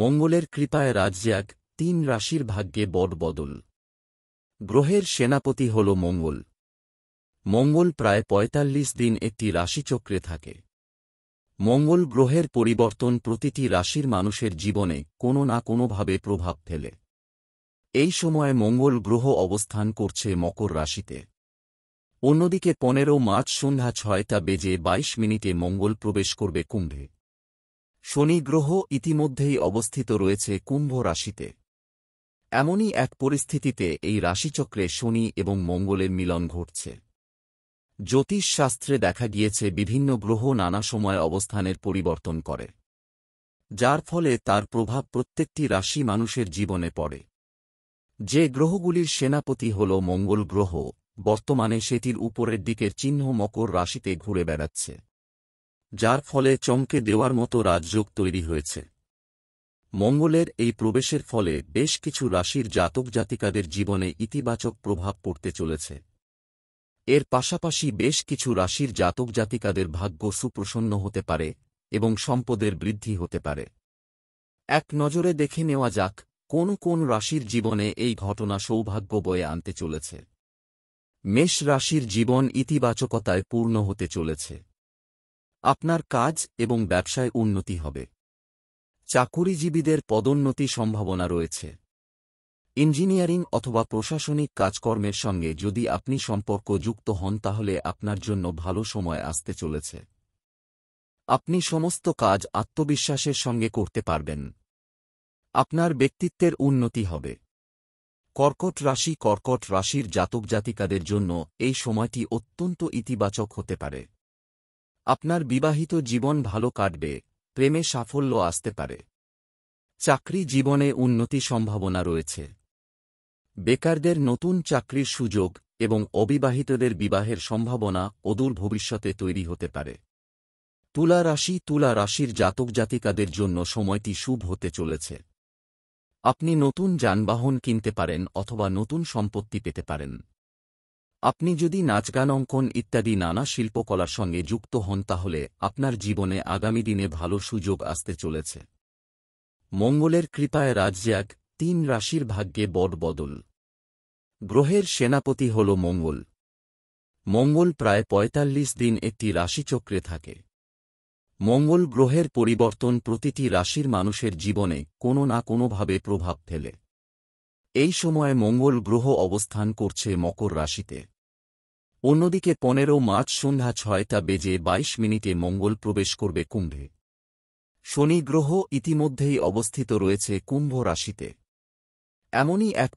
মঙ্গলের কৃপায় রাজ্যাক তিন রাশির ভাগ্যে বড় বদল গ্রহের সেনাপতি হল মঙ্গল মঙ্গল প্রায় ৪৫ দিন একটি রাশিচক্রে থাকে মঙ্গল গ্রহের পরিবর্তন প্রতিটি রাশির মানুষের জীবনে কোনো না কোনোভাবে প্রভাব ফেলে এই সময়ে মঙ্গল গ্রহ অবস্থান করছে মকর রাশিতে অন্যদিকে পনেরো মার্চ সন্ধ্যা ছয়টা বেজে ২২ মিনিটে মঙ্গল প্রবেশ করবে কুম্ভে শনি গ্রহ ইতিমধ্যেই অবস্থিত রয়েছে কুম্ভ রাশিতে এমনই এক পরিস্থিতিতে এই রাশিচক্রে শনি এবং মঙ্গলের মিলন ঘটছে জ্যোতিষশাস্ত্রে দেখা গিয়েছে বিভিন্ন গ্রহ নানা সময় অবস্থানের পরিবর্তন করে যার ফলে তার প্রভাব প্রত্যেকটি রাশি মানুষের জীবনে পড়ে যে গ্রহগুলির সেনাপতি হল মঙ্গল গ্রহ বর্তমানে সেটির উপরের দিকের চিহ্ন মকর রাশিতে ঘুরে বেড়াচ্ছে যার ফলে চমকে দেওয়ার মতো রাজযোগ তৈরি হয়েছে মঙ্গলের এই প্রবেশের ফলে বেশ কিছু রাশির জাতক জাতিকাদের জীবনে ইতিবাচক প্রভাব পড়তে চলেছে এর পাশাপাশি বেশ কিছু রাশির জাতক জাতিকাদের ভাগ্য সুপ্রসন্ন হতে পারে এবং সম্পদের বৃদ্ধি হতে পারে এক নজরে দেখে নেওয়া যাক কোন কোন রাশির জীবনে এই ঘটনা সৌভাগ্য বয়ে আনতে চলেছে মেষ রাশির জীবন ইতিবাচকতায় পূর্ণ হতে চলেছে আপনার কাজ এবং ব্যবসায় উন্নতি হবে চাকুরিজীবীদের পদোন্নতি সম্ভাবনা রয়েছে ইঞ্জিনিয়ারিং অথবা প্রশাসনিক কাজকর্মের সঙ্গে যদি আপনি সম্পর্ক যুক্ত হন তাহলে আপনার জন্য ভালো সময় আসতে চলেছে আপনি সমস্ত কাজ আত্মবিশ্বাসের সঙ্গে করতে পারবেন আপনার ব্যক্তিত্বের উন্নতি হবে কর্কট রাশি কর্কট রাশির জাতক জাতিকাদের জন্য এই সময়টি অত্যন্ত ইতিবাচক হতে পারে আপনার বিবাহিত জীবন ভালো কাটবে প্রেমে সাফল্য আসতে পারে চাকরি জীবনে উন্নতি সম্ভাবনা রয়েছে বেকারদের নতুন চাকরির সুযোগ এবং অবিবাহিতদের বিবাহের সম্ভাবনা অদূর ভবিষ্যতে তৈরি হতে পারে তুলা রাশি তুলা রাশির জাতক জাতিকাদের জন্য সময়টি শুভ হতে চলেছে আপনি নতুন যানবাহন কিনতে পারেন অথবা নতুন সম্পত্তি পেতে পারেন আপনি যদি নাচগান অঙ্কন ইত্যাদি নানা শিল্পকলার সঙ্গে যুক্ত হন তাহলে আপনার জীবনে আগামী দিনে ভালো সুযোগ আসতে চলেছে মঙ্গলের কৃপায় রাজ্যাক তিন রাশির ভাগ্যে বড় বদল গ্রহের সেনাপতি হল মঙ্গল মঙ্গল প্রায় ৪৫ দিন একটি রাশিচক্রে থাকে মঙ্গল গ্রহের পরিবর্তন প্রতিটি রাশির মানুষের জীবনে কোনো না কোনোভাবে প্রভাব ফেলে এই সময় মঙ্গল গ্রহ অবস্থান করছে মকর রাশিতে অন্যদিকে পনেরো মার্চ সন্ধ্যা ছয়টা বেজে ২২ মিনিটে মঙ্গল প্রবেশ করবে কুম্ভে শনি গ্রহ ইতিমধ্যেই অবস্থিত রয়েছে কুম্ভ রাশিতে এমনই এক